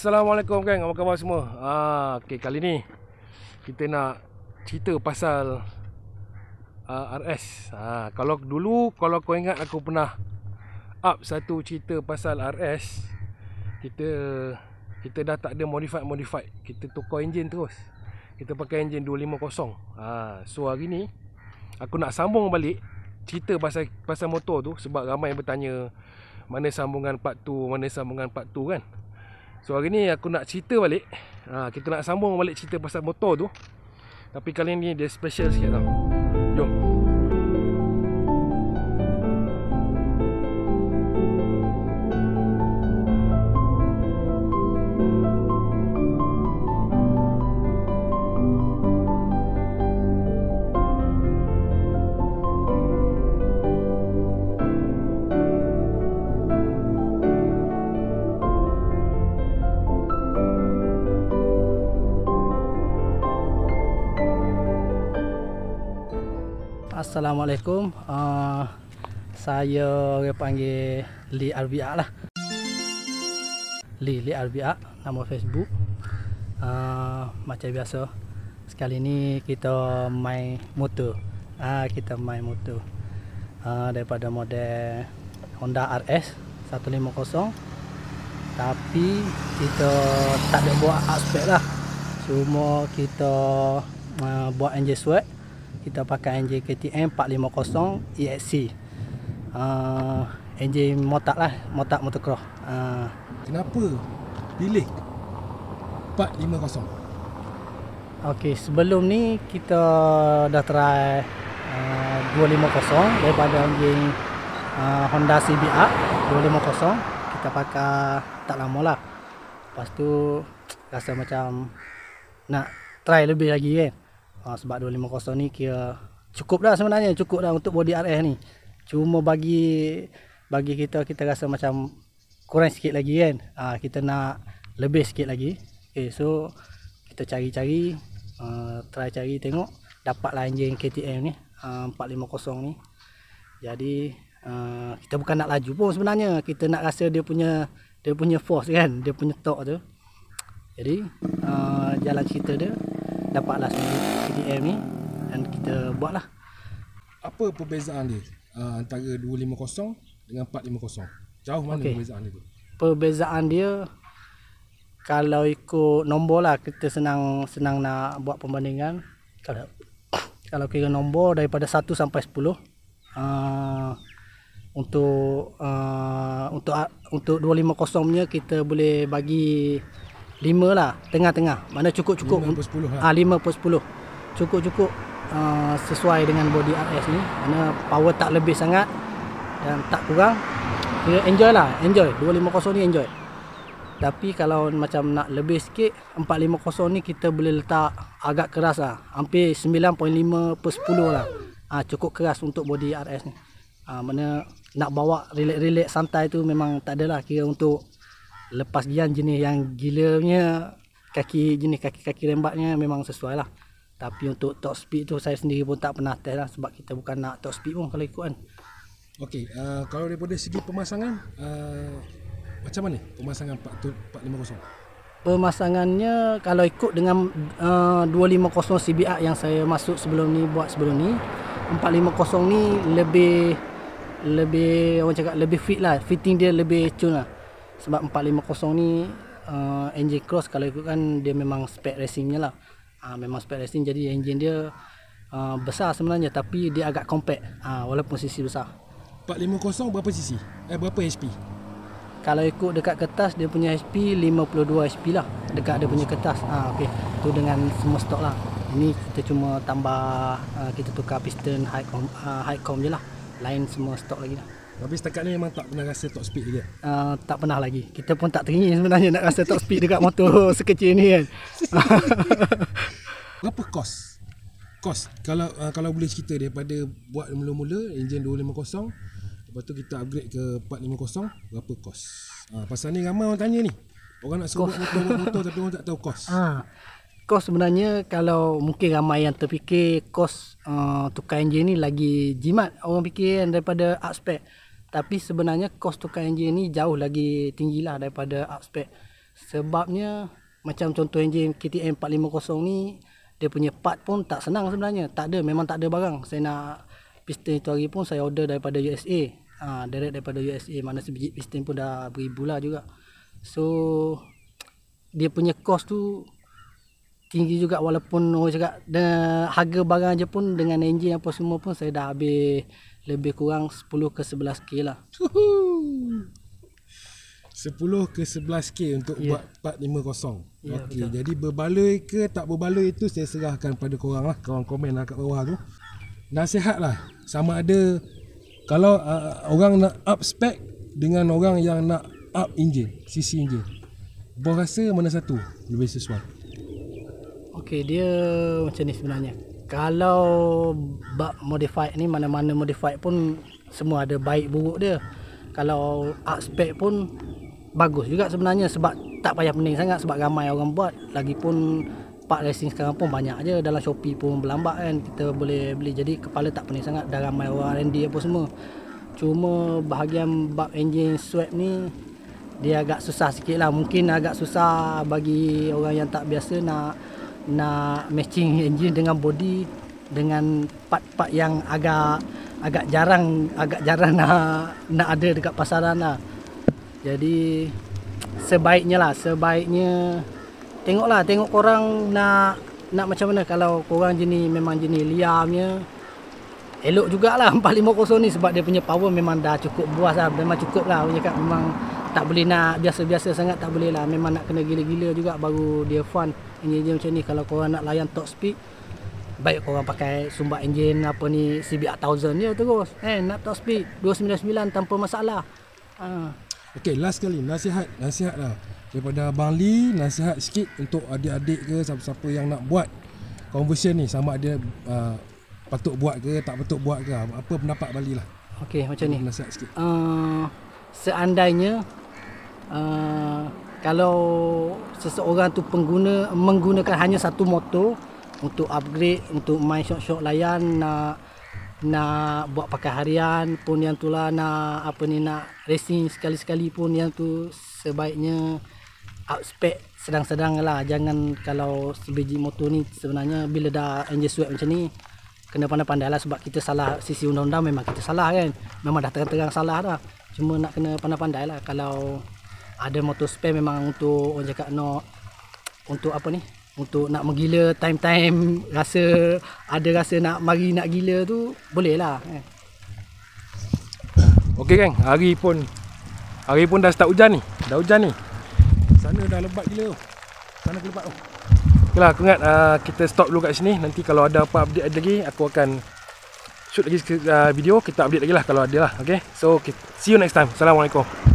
Assalamualaikum geng. Apa khabar semua? Ha, ah, okay, kali ni kita nak cerita pasal uh, ah, RS. Ha, ah, kalau dulu kalau kau ingat aku pernah up satu cerita pasal RS, kita kita dah tak ada modified modified. Kita tukar enjin terus. Kita pakai enjin 250. Ha, so hari ni aku nak sambung balik cerita pasal pasal motor tu sebab ramai yang bertanya mana sambungan part 2, mana sambungan part 2 kan? So hari ni aku nak cerita balik ha, Kita nak sambung balik cerita pasal motor tu Tapi kali ni dia special sikit tau Jom Assalamualaikum. Uh, saya orang panggil Li RBA lah. Li Li RBA nama Facebook. Uh, macam biasa sekali ni kita main motor. uh, kita main motor. Uh, daripada model Honda RS 150. Tapi kita tak ada buat aspek lah. Cuma kita uh, buat engine swap kita pakai enjin KTM 450 EXC uh, enjin motak lah motak motocross uh. kenapa pilih 450 ok sebelum ni kita dah try uh, ah, 250 daripada enjin uh, ah, Honda CBR 250 kita pakai tak lama lah lepas tu rasa macam nak try lebih lagi kan ha, sebab 250 ni kira cukup dah sebenarnya cukup dah untuk body RS ni cuma bagi bagi kita kita rasa macam kurang sikit lagi kan ha, kita nak lebih sikit lagi okay, so kita cari-cari uh, try cari tengok dapatlah enjin KTM ni uh, 450 ni jadi uh, kita bukan nak laju pun sebenarnya kita nak rasa dia punya dia punya force kan dia punya torque tu jadi uh, jalan cerita dia dapatlah CDM ni dan kita buatlah. Apa perbezaan dia uh, antara 250 dengan 450? Jauh mana okay. perbezaan dia tu? Perbezaan dia kalau ikut nombor lah kita senang senang nak buat perbandingan. Kalau kalau kira nombor daripada 1 sampai 10 uh, ah, untuk uh, untuk uh, untuk 250 nya kita boleh bagi lima lah tengah-tengah mana cukup-cukup lah. ah lima ha, sepuluh cukup-cukup uh, sesuai dengan body RS ni mana power tak lebih sangat dan tak kurang kira enjoy lah enjoy 250 ni enjoy tapi kalau macam nak lebih sikit 450 ni kita boleh letak agak keras lah hampir 9.5 per sepuluh lah ha, cukup keras untuk body RS ni ha, mana nak bawa relax-relax santai tu memang tak adalah kira untuk lepas gian jenis yang gilanya kaki jenis kaki-kaki rembatnya memang sesuai lah tapi untuk top speed tu saya sendiri pun tak pernah test lah sebab kita bukan nak top speed pun kalau ikut kan ok uh, kalau daripada segi pemasangan uh, macam mana pemasangan 450 pemasangannya kalau ikut dengan uh, 250 CBR yang saya masuk sebelum ni buat sebelum ni 450 ni lebih lebih orang cakap lebih fit lah fitting dia lebih cun lah sebab 450 ni uh, eh, engine cross kalau ikut kan dia memang spec racingnya lah uh, memang spec racing jadi engine dia uh, besar sebenarnya tapi dia agak compact uh, walaupun sisi besar 450 berapa sisi? eh berapa HP? kalau ikut dekat kertas dia punya HP 52 HP lah dekat dia punya kertas ah uh, okey tu dengan semua stok lah ini kita cuma tambah ah, kita tukar piston high com uh, high com je lah lain semua stok lagi lah tapi setakat ni memang tak pernah rasa top speed lagi? Uh, ah, tak pernah lagi. Kita pun tak teringin sebenarnya nak rasa top speed dekat motor sekecil ni kan. Berapa kos? Kos kalau uh, kalau boleh cerita daripada buat mula-mula enjin 250 lepas tu kita upgrade ke 450 berapa kos? Uh, pasal ni ramai orang tanya ni. Orang nak suruh buat motor, buat motor tapi orang tak tahu kos. Ha. Kos sebenarnya kalau mungkin ramai yang terfikir kos uh, tukar enjin ni lagi jimat orang fikir kan daripada aspek tapi sebenarnya kos tukar enjin ni jauh lagi tinggi lah daripada aspek sebabnya macam contoh enjin KTM 450 ni dia punya part pun tak senang sebenarnya tak ada memang tak ada barang saya nak piston itu hari pun saya order daripada USA ha, direct daripada USA mana sebiji piston pun dah beribu lah juga so dia punya kos tu tinggi juga walaupun orang cakap harga barang je pun dengan enjin apa semua pun saya dah habis lebih kurang 10 ke 11k lah. 10 ke 11k untuk yeah. buat 450. Yeah, Okey, okay. jadi berbaloi ke tak berbaloi itu saya serahkan pada korang lah. Korang komen lah kat bawah tu. Nasihat lah. Sama ada kalau uh, orang nak up spec dengan orang yang nak up enjin, sisi enjin. Bawa rasa mana satu lebih sesuai? Okey, dia macam ni sebenarnya kalau bak modified ni mana-mana modified pun semua ada baik buruk dia kalau aspek pun bagus juga sebenarnya sebab tak payah pening sangat sebab ramai orang buat lagipun part racing sekarang pun banyak je dalam Shopee pun berlambak kan kita boleh beli jadi kepala tak pening sangat dah ramai orang R&D apa semua cuma bahagian bak engine swap ni dia agak susah sikit lah mungkin agak susah bagi orang yang tak biasa nak nak matching engine dengan body dengan part-part yang agak agak jarang agak jarang nak nak ada dekat pasaran lah. Jadi sebaiknya lah sebaiknya tengok lah tengok korang nak nak macam mana kalau korang jenis memang jenis Liamnya elok jugalah 450 ni sebab dia punya power memang dah cukup buas lah memang cukup lah punya kat memang tak boleh nak biasa-biasa sangat tak boleh lah memang nak kena gila-gila juga baru dia fun engine macam ni kalau korang nak layan top speed baik korang pakai sumba engine apa ni CB 1000 je terus eh nak top speed 299 tanpa masalah ha. ok last sekali nasihat nasihat lah daripada Abang Lee nasihat sikit untuk adik-adik ke siapa-siapa yang nak buat conversion ni sama ada uh, patut buat ke tak patut buat ke apa pendapat Bali lah ok macam ni nasihat sikit uh, seandainya uh, kalau seseorang tu pengguna menggunakan hanya satu motor untuk upgrade untuk main shot-shot layan nak nak buat pakai harian pun yang tulah nak apa ni nak racing sekali-sekali pun yang tu sebaiknya spec sedang-sedang lah jangan kalau sebiji motor ni sebenarnya bila dah engine swap macam ni kena pandai-pandai lah sebab kita salah sisi undang-undang memang kita salah kan memang dah terang-terang salah dah cuma nak kena pandai-pandai lah kalau ada motor spare memang untuk orang cakap no untuk apa ni untuk nak menggila time-time rasa ada rasa nak mari nak gila tu boleh lah eh. Okey geng hari pun hari pun dah start hujan ni dah hujan ni sana dah lebat gila tu sana kelebat tu okeylah aku ingat uh, kita stop dulu kat sini nanti kalau ada apa update ada lagi aku akan shoot lagi uh, video kita update lagi lah kalau ada lah okay? so okay. see you next time assalamualaikum